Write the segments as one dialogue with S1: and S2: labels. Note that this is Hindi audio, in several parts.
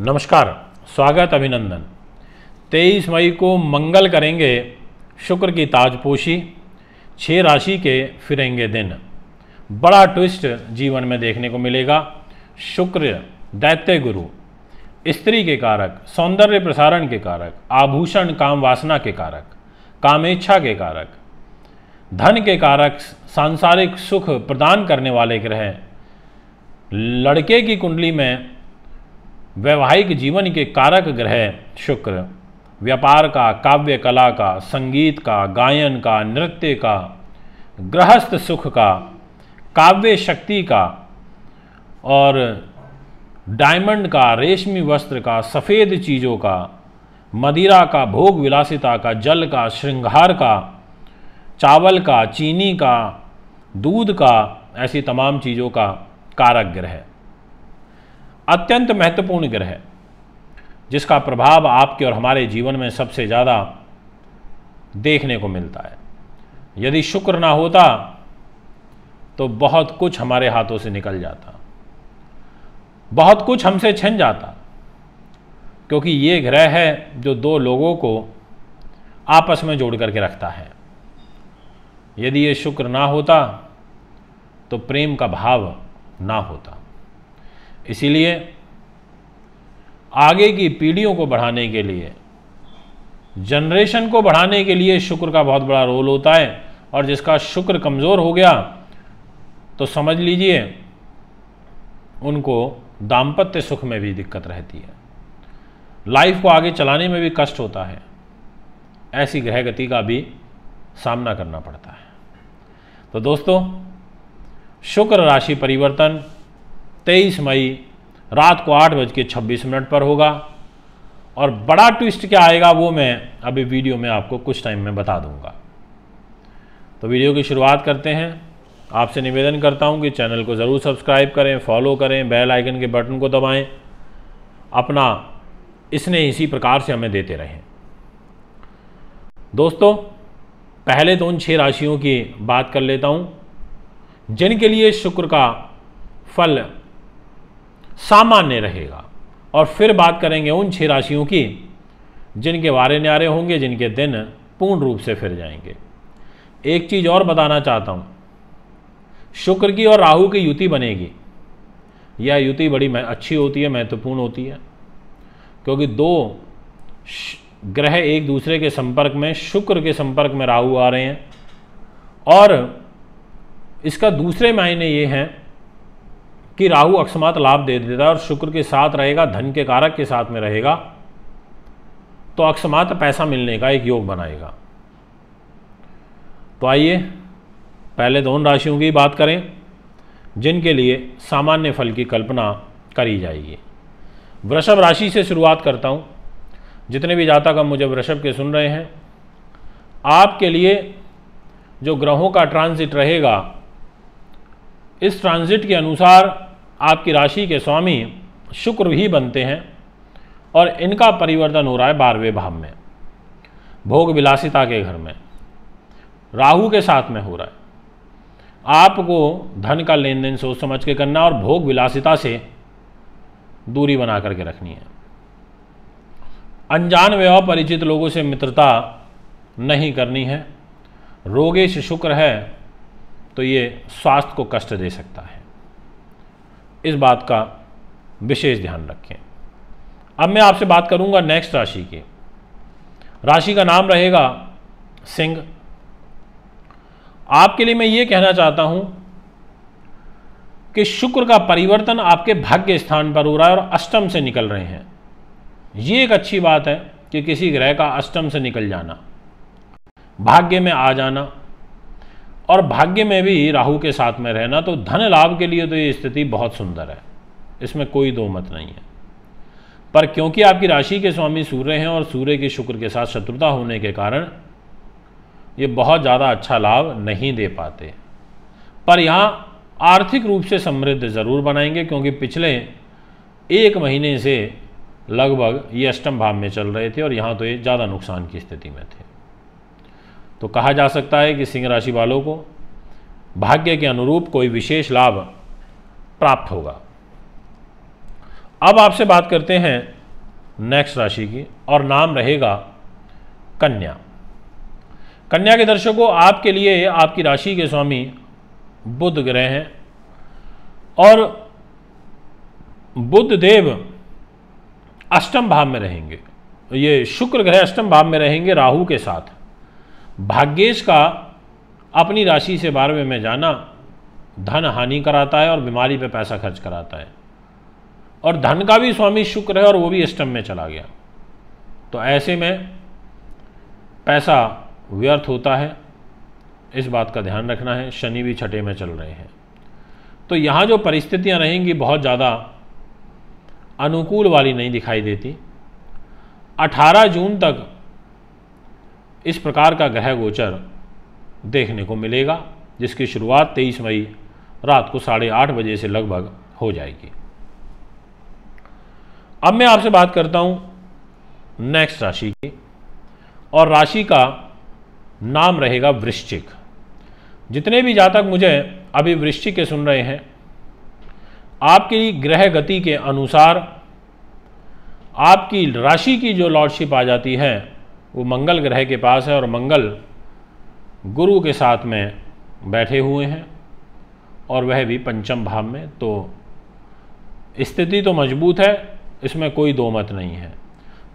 S1: नमस्कार स्वागत अभिनंदन 23 मई को मंगल करेंगे शुक्र की ताजपोशी छह राशि के फिरेंगे दिन बड़ा ट्विस्ट जीवन में देखने को मिलेगा शुक्र दैत्य गुरु स्त्री के कारक सौंदर्य प्रसारण के कारक आभूषण काम वासना के कारक कामेच्छा के कारक धन के कारक सांसारिक सुख प्रदान करने वाले ग्रह लड़के की कुंडली में वैवाहिक जीवन के कारक ग्रह शुक्र व्यापार का काव्य कला का संगीत का गायन का नृत्य का गृहस्थ सुख का काव्य शक्ति का और डायमंड का रेशमी वस्त्र का सफ़ेद चीज़ों का मदिरा का भोग विलासिता का जल का श्रृंगार का चावल का चीनी का दूध का ऐसी तमाम चीज़ों का कारक ग्रह है अत्यंत महत्वपूर्ण ग्रह जिसका प्रभाव आपके और हमारे जीवन में सबसे ज़्यादा देखने को मिलता है यदि शुक्र ना होता तो बहुत कुछ हमारे हाथों से निकल जाता बहुत कुछ हमसे छिन जाता क्योंकि ये ग्रह है जो दो लोगों को आपस में जोड़ करके रखता है यदि ये शुक्र ना होता तो प्रेम का भाव ना होता इसीलिए आगे की पीढ़ियों को बढ़ाने के लिए जनरेशन को बढ़ाने के लिए शुक्र का बहुत बड़ा रोल होता है और जिसका शुक्र कमज़ोर हो गया तो समझ लीजिए उनको दाम्पत्य सुख में भी दिक्कत रहती है लाइफ को आगे चलाने में भी कष्ट होता है ऐसी ग्रह गति का भी सामना करना पड़ता है तो दोस्तों शुक्र राशि परिवर्तन तेईस मई रात को आठ बज के छब्बीस मिनट पर होगा और बड़ा ट्विस्ट क्या आएगा वो मैं अभी वीडियो में आपको कुछ टाइम में बता दूंगा तो वीडियो की शुरुआत करते हैं आपसे निवेदन करता हूं कि चैनल को ज़रूर सब्सक्राइब करें फॉलो करें बेल आइकन के बटन को दबाएं अपना इसने इसी प्रकार से हमें देते रहें दोस्तों पहले तो उन छः राशियों की बात कर लेता हूँ जिनके लिए शुक्र का फल सामान्य रहेगा और फिर बात करेंगे उन छह राशियों की जिनके वारे न्यारे होंगे जिनके दिन पूर्ण रूप से फिर जाएंगे एक चीज़ और बताना चाहता हूँ शुक्र की और राहु की युति बनेगी यह युति बड़ी अच्छी होती है महत्वपूर्ण होती है क्योंकि दो ग्रह एक दूसरे के संपर्क में शुक्र के संपर्क में राहु आ रहे हैं और इसका दूसरे मायने ये हैं कि राहु अक्षमात लाभ दे देता है और शुक्र के साथ रहेगा धन के कारक के साथ में रहेगा तो अक्षमात पैसा मिलने का एक योग बनाएगा तो आइए पहले तो उन राशियों की बात करें जिनके लिए सामान्य फल की कल्पना करी जाएगी वृषभ राशि से शुरुआत करता हूँ जितने भी जातक हम मुझे वृषभ के सुन रहे हैं आपके लिए जो ग्रहों का ट्रांजिट रहेगा इस ट्रांजिट के अनुसार आपकी राशि के स्वामी शुक्र ही बनते हैं और इनका परिवर्तन हो रहा है बारहवें भाव में भोग विलासिता के घर में राहु के साथ में हो रहा है आपको धन का लेन देन सोच समझ के करना और भोग विलासिता से दूरी बना करके रखनी है अनजान व्यव परिचित लोगों से मित्रता नहीं करनी है रोगेश शुक्र है तो ये स्वास्थ्य को कष्ट दे सकता है इस बात का विशेष ध्यान रखें अब मैं आपसे बात करूंगा नेक्स्ट राशि की राशि का नाम रहेगा सिंह आपके लिए मैं ये कहना चाहता हूं कि शुक्र का परिवर्तन आपके भाग्य स्थान पर हो रहा है और अष्टम से निकल रहे हैं ये एक अच्छी बात है कि किसी ग्रह का अष्टम से निकल जाना भाग्य में आ जाना और भाग्य में भी राहु के साथ में रहना तो धन लाभ के लिए तो ये स्थिति बहुत सुंदर है इसमें कोई दो मत नहीं है पर क्योंकि आपकी राशि के स्वामी सूर्य हैं और सूर्य के शुक्र के साथ शत्रुता होने के कारण ये बहुत ज़्यादा अच्छा लाभ नहीं दे पाते पर यहाँ आर्थिक रूप से समृद्ध ज़रूर बनाएंगे क्योंकि पिछले एक महीने से लगभग ये अष्टम भाव में चल रहे थे और यहाँ तो ये ज़्यादा नुकसान की स्थिति में थे तो कहा जा सकता है कि सिंह राशि वालों को भाग्य के अनुरूप कोई विशेष लाभ प्राप्त होगा अब आपसे बात करते हैं नेक्स्ट राशि की और नाम रहेगा कन्या कन्या के दर्शकों आपके लिए आपकी राशि के स्वामी बुध ग्रह हैं और बुद्ध देव अष्टम भाव में रहेंगे ये शुक्र ग्रह अष्टम भाव में रहेंगे राहु के साथ भाग्येश का अपनी राशि से बारहवें में जाना धन हानि कराता है और बीमारी पे पैसा खर्च कराता है और धन का भी स्वामी शुक्र है और वो भी अष्टम में चला गया तो ऐसे में पैसा व्यर्थ होता है इस बात का ध्यान रखना है शनि भी छठे में चल रहे हैं तो यहाँ जो परिस्थितियाँ रहेंगी बहुत ज़्यादा अनुकूल वाली नहीं दिखाई देती 18 जून तक इस प्रकार का ग्रह गोचर देखने को मिलेगा जिसकी शुरुआत तेईस मई रात को साढ़े आठ बजे से लगभग हो जाएगी अब मैं आपसे बात करता हूँ नेक्स्ट राशि की और राशि का नाम रहेगा वृश्चिक जितने भी जातक मुझे अभी वृश्चिक के सुन रहे हैं आपकी ग्रह गति के अनुसार आपकी राशि की जो लॉर्डशिप आ जाती है वो मंगल ग्रह के पास है और मंगल गुरु के साथ में बैठे हुए हैं और वह भी पंचम भाव में तो स्थिति तो मजबूत है इसमें कोई दो मत नहीं है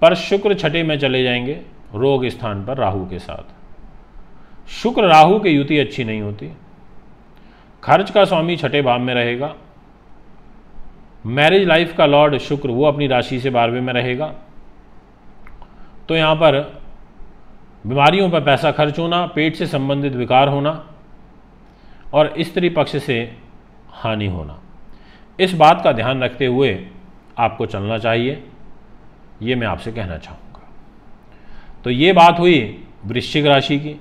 S1: पर शुक्र छठे में चले जाएंगे रोग स्थान पर राहु के साथ शुक्र राहु की युति अच्छी नहीं होती खर्च का स्वामी छठे भाव में रहेगा मैरिज लाइफ का लॉर्ड शुक्र वो अपनी राशि से बारहवें में रहेगा तो यहाँ पर बीमारियों पर पैसा खर्च होना पेट से संबंधित विकार होना और स्त्री पक्ष से हानि होना इस बात का ध्यान रखते हुए आपको चलना चाहिए ये मैं आपसे कहना चाहूँगा तो ये बात हुई वृश्चिक राशि की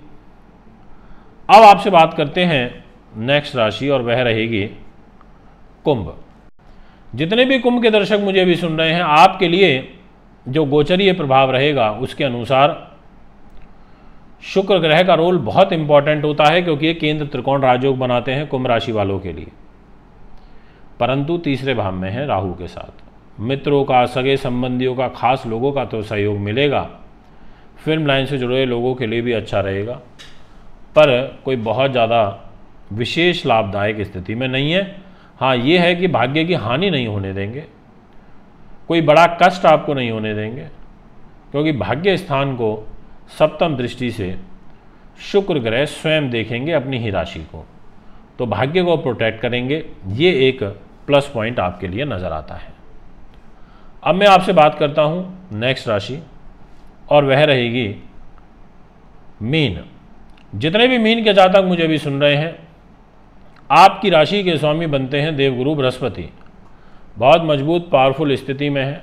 S1: अब आपसे बात करते हैं नेक्स्ट राशि और वह रहेगी कुंभ जितने भी कुंभ के दर्शक मुझे भी सुन रहे हैं आपके लिए जो गोचरीय प्रभाव रहेगा उसके अनुसार शुक्र ग्रह का रोल बहुत इंपॉर्टेंट होता है क्योंकि ये केंद्र त्रिकोण राजयोग बनाते हैं कुंभ राशि वालों के लिए परंतु तीसरे भाव में है राहु के साथ मित्रों का सगे संबंधियों का खास लोगों का तो सहयोग मिलेगा फिल्म लाइन से जुड़े लोगों के लिए भी अच्छा रहेगा पर कोई बहुत ज़्यादा विशेष लाभदायक स्थिति में नहीं है हाँ ये है कि भाग्य की हानि नहीं होने देंगे कोई बड़ा कष्ट आपको नहीं होने देंगे क्योंकि भाग्य स्थान को सप्तम दृष्टि से शुक्र ग्रह स्वयं देखेंगे अपनी ही राशि को तो भाग्य को प्रोटेक्ट करेंगे ये एक प्लस पॉइंट आपके लिए नज़र आता है अब मैं आपसे बात करता हूँ नेक्स्ट राशि और वह रहेगी मीन जितने भी मीन के जातक मुझे भी सुन रहे हैं आपकी राशि के स्वामी बनते हैं देवगुरु बृहस्पति बहुत मजबूत पावरफुल स्थिति में है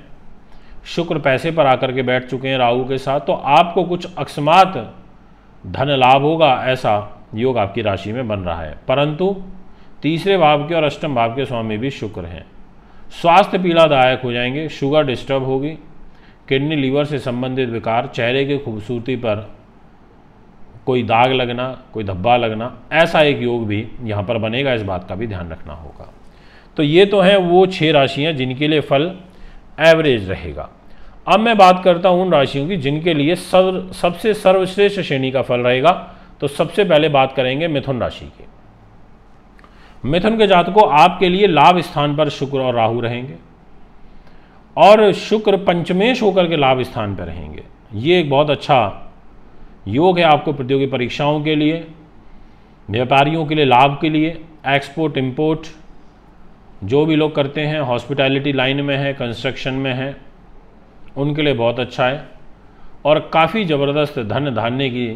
S1: शुक्र पैसे पर आकर के बैठ चुके हैं राहु के साथ तो आपको कुछ अकस्मात धन लाभ होगा ऐसा योग आपकी राशि में बन रहा है परंतु तीसरे भाव के और अष्टम भाव के स्वामी भी शुक्र हैं स्वास्थ्य पीड़ादायक हो जाएंगे शुगर डिस्टर्ब होगी किडनी लीवर से संबंधित विकार चेहरे की खूबसूरती पर कोई दाग लगना कोई धब्बा लगना ऐसा एक योग भी यहाँ पर बनेगा इस बात का भी ध्यान रखना होगा तो ये तो हैं वो छः राशियाँ जिनके लिए फल एवरेज रहेगा अब मैं बात करता हूँ उन राशियों की जिनके लिए सर्व सबसे सर्वश्रेष्ठ श्रेणी का फल रहेगा तो सबसे पहले बात करेंगे मिथुन राशि की मिथुन के जातकों आपके लिए लाभ स्थान पर शुक्र और राहु रहेंगे और शुक्र पंचमेश होकर के लाभ स्थान पर रहेंगे ये एक बहुत अच्छा योग है आपको प्रतियोगी परीक्षाओं के लिए व्यापारियों के लिए लाभ के लिए एक्सपोर्ट इम्पोर्ट जो भी लोग करते हैं हॉस्पिटैलिटी लाइन में है कंस्ट्रक्शन में है उनके लिए बहुत अच्छा है और काफ़ी ज़बरदस्त धन धान्य की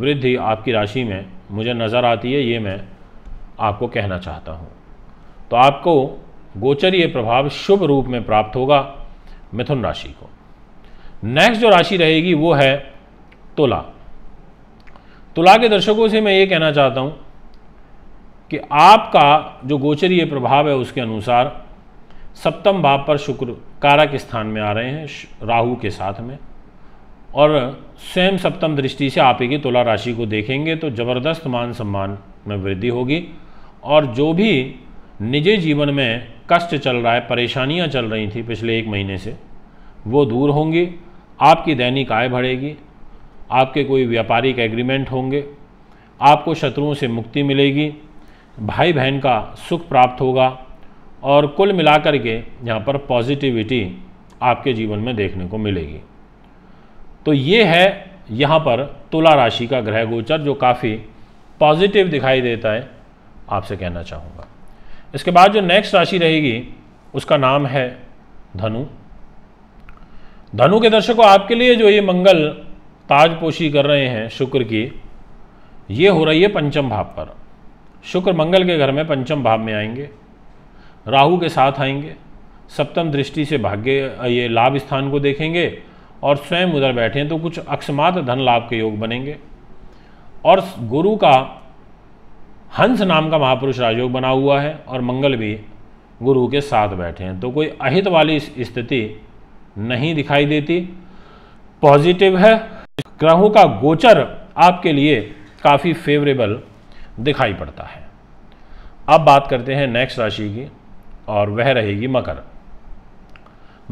S1: वृद्धि आपकी राशि में मुझे नज़र आती है ये मैं आपको कहना चाहता हूँ तो आपको गोचर ये प्रभाव शुभ रूप में प्राप्त होगा मिथुन राशि को नेक्स्ट जो राशि रहेगी वो है तुला तुला के दर्शकों से मैं ये कहना चाहता हूँ कि आपका जो गोचरीय प्रभाव है उसके अनुसार सप्तम भाव पर शुक्र कारक स्थान में आ रहे हैं राहु के साथ में और स्वयं सप्तम दृष्टि से आप ही तुला राशि को देखेंगे तो ज़बरदस्त मान सम्मान में वृद्धि होगी और जो भी निजी जीवन में कष्ट चल रहा है परेशानियां चल रही थी पिछले एक महीने से वो दूर होंगी आपकी दैनिक आय बढ़ेगी आपके कोई व्यापारिक एग्रीमेंट होंगे आपको शत्रुओं से मुक्ति मिलेगी भाई बहन का सुख प्राप्त होगा और कुल मिलाकर के यहाँ पर पॉजिटिविटी आपके जीवन में देखने को मिलेगी तो ये है यहाँ पर तुला राशि का ग्रह गोचर जो काफ़ी पॉजिटिव दिखाई देता है आपसे कहना चाहूँगा इसके बाद जो नेक्स्ट राशि रहेगी उसका नाम है धनु धनु के दर्शकों आपके लिए जो ये मंगल ताजपोशी कर रहे हैं शुक्र की ये हो रही है पंचम भाव पर शुक्र मंगल के घर में पंचम भाव में आएंगे राहु के साथ आएंगे सप्तम दृष्टि से भाग्य ये लाभ स्थान को देखेंगे और स्वयं उधर बैठे हैं तो कुछ अक्षमात धन लाभ के योग बनेंगे और गुरु का हंस नाम का महापुरुष राजयोग बना हुआ है और मंगल भी गुरु के साथ बैठे हैं तो कोई अहित वाली स्थिति नहीं दिखाई देती पॉजिटिव है ग्रहों का गोचर आपके लिए काफ़ी फेवरेबल दिखाई पड़ता है अब बात करते हैं नेक्स्ट राशि की और वह रहेगी मकर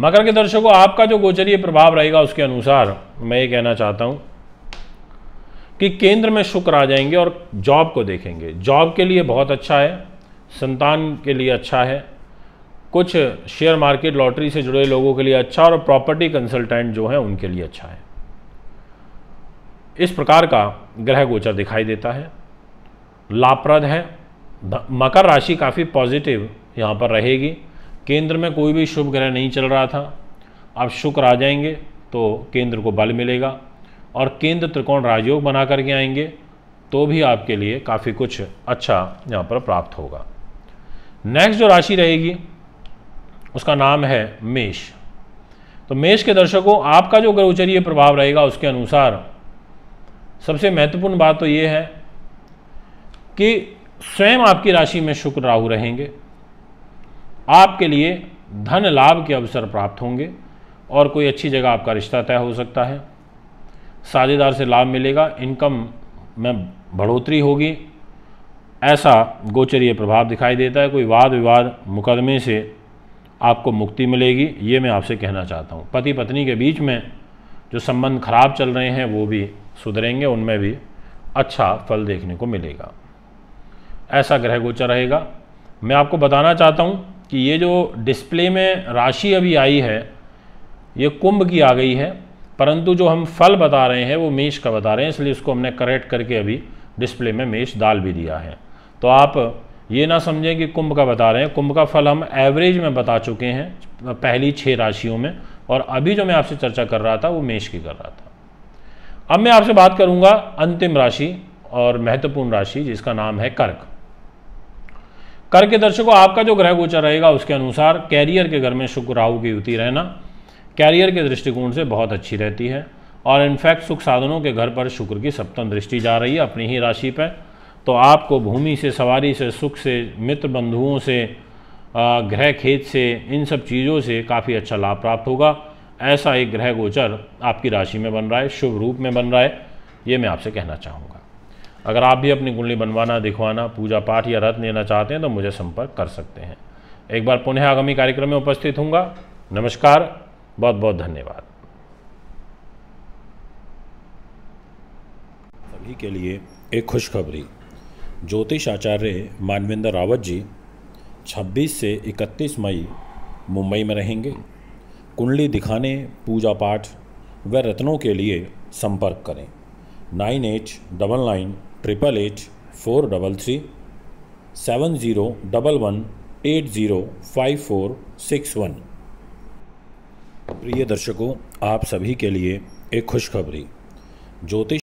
S1: मकर के दर्शकों आपका जो गोचरीय प्रभाव रहेगा उसके अनुसार मैं ये कहना चाहता हूं कि केंद्र में शुक्र आ जाएंगे और जॉब को देखेंगे जॉब के लिए बहुत अच्छा है संतान के लिए अच्छा है कुछ शेयर मार्केट लॉटरी से जुड़े लोगों के लिए अच्छा और प्रॉपर्टी कंसल्टेंट जो हैं उनके लिए अच्छा है इस प्रकार का ग्रह गोचर दिखाई देता है लाभप्रद है मकर राशि काफ़ी पॉजिटिव यहाँ पर रहेगी केंद्र में कोई भी शुभ ग्रह नहीं चल रहा था अब शुक्र आ जाएंगे तो केंद्र को बल मिलेगा और केंद्र त्रिकोण राजयोग बना करके आएंगे तो भी आपके लिए काफ़ी कुछ अच्छा यहाँ पर प्राप्त होगा नेक्स्ट जो राशि रहेगी उसका नाम है मेष तो मेष के दर्शकों आपका जो ग्रहोचरीय प्रभाव रहेगा उसके अनुसार सबसे महत्वपूर्ण बात तो ये है कि स्वयं आपकी राशि में शुक्र राहु रहेंगे आपके लिए धन लाभ के अवसर प्राप्त होंगे और कोई अच्छी जगह आपका रिश्ता तय हो सकता है साझेदार से लाभ मिलेगा इनकम में बढ़ोतरी होगी ऐसा गोचरीय प्रभाव दिखाई देता है कोई वाद विवाद मुकदमे से आपको मुक्ति मिलेगी ये मैं आपसे कहना चाहता हूँ पति पत्नी के बीच में जो संबंध खराब चल रहे हैं वो भी सुधरेंगे उनमें भी अच्छा फल देखने को मिलेगा ऐसा ग्रह गोचर रहेगा मैं आपको बताना चाहता हूँ कि ये जो डिस्प्ले में राशि अभी आई है ये कुंभ की आ गई है परंतु जो हम फल बता रहे हैं वो मेष का बता रहे हैं इसलिए उसको हमने करेक्ट करके अभी डिस्प्ले में मेष डाल भी दिया है तो आप ये ना समझें कि कुंभ का बता रहे हैं कुंभ का फल हम एवरेज में बता चुके हैं पहली छः राशियों में और अभी जो मैं आपसे चर्चा कर रहा था वो मेष की कर रहा था अब मैं आपसे बात करूंगा अंतिम राशि और महत्वपूर्ण राशि जिसका नाम है कर्क करके दर्शकों आपका जो ग्रह गोचर रहेगा उसके अनुसार कैरियर के घर में शुक्र राहु की युति रहना कैरियर के दृष्टिकोण से बहुत अच्छी रहती है और इनफैक्ट सुख साधनों के घर पर शुक्र की सप्तम दृष्टि जा रही है अपनी ही राशि पर तो आपको भूमि से सवारी से सुख से मित्र बंधुओं से ग्रह खेत से इन सब चीज़ों से काफ़ी अच्छा लाभ प्राप्त होगा ऐसा एक ग्रह गोचर आपकी राशि में बन रहा है शुभ रूप में बन रहा है ये मैं आपसे कहना चाहूँगा अगर आप भी अपनी कुंडली बनवाना दिखवाना पूजा पाठ या रत्न लेना चाहते हैं तो मुझे संपर्क कर सकते हैं एक बार पुनः आगामी कार्यक्रम में उपस्थित हूँगा नमस्कार बहुत बहुत धन्यवाद सभी के लिए एक खुशखबरी ज्योतिष आचार्य मानवेंद्र रावत जी 26 से 31 मई मुंबई में रहेंगे कुंडली दिखाने पूजा पाठ व रत्नों के लिए संपर्क करें nine eight double nine triple eight four double three seven zero double one eight zero five four six one प्रिय दर्शकों आप सभी के लिए एक खुशखबरी ज्योतिष